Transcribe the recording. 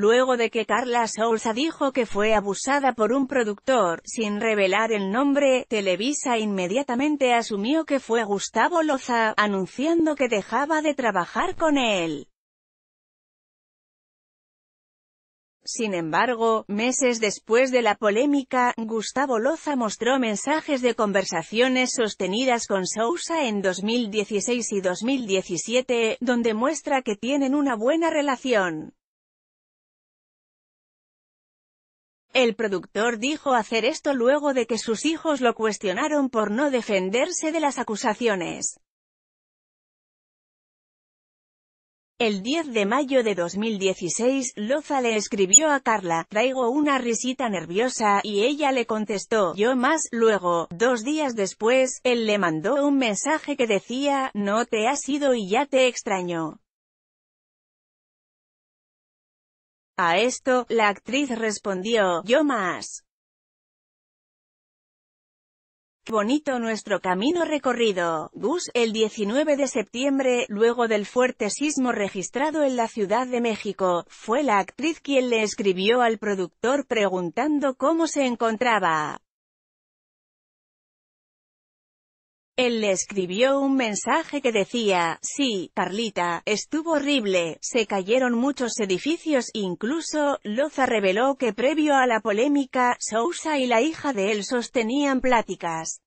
luego de que Carla Sousa dijo que fue abusada por un productor, sin revelar el nombre, Televisa inmediatamente asumió que fue Gustavo Loza, anunciando que dejaba de trabajar con él. Sin embargo, meses después de la polémica, Gustavo Loza mostró mensajes de conversaciones sostenidas con Sousa en 2016 y 2017, donde muestra que tienen una buena relación. El productor dijo hacer esto luego de que sus hijos lo cuestionaron por no defenderse de las acusaciones. El 10 de mayo de 2016, Loza le escribió a Carla, traigo una risita nerviosa, y ella le contestó, yo más, luego, dos días después, él le mandó un mensaje que decía, no te has ido y ya te extraño. A esto, la actriz respondió, yo más. Bonito nuestro camino recorrido, Gus, el 19 de septiembre, luego del fuerte sismo registrado en la Ciudad de México, fue la actriz quien le escribió al productor preguntando cómo se encontraba. Él le escribió un mensaje que decía, sí, Carlita, estuvo horrible, se cayeron muchos edificios, incluso, Loza reveló que previo a la polémica, Sousa y la hija de él sostenían pláticas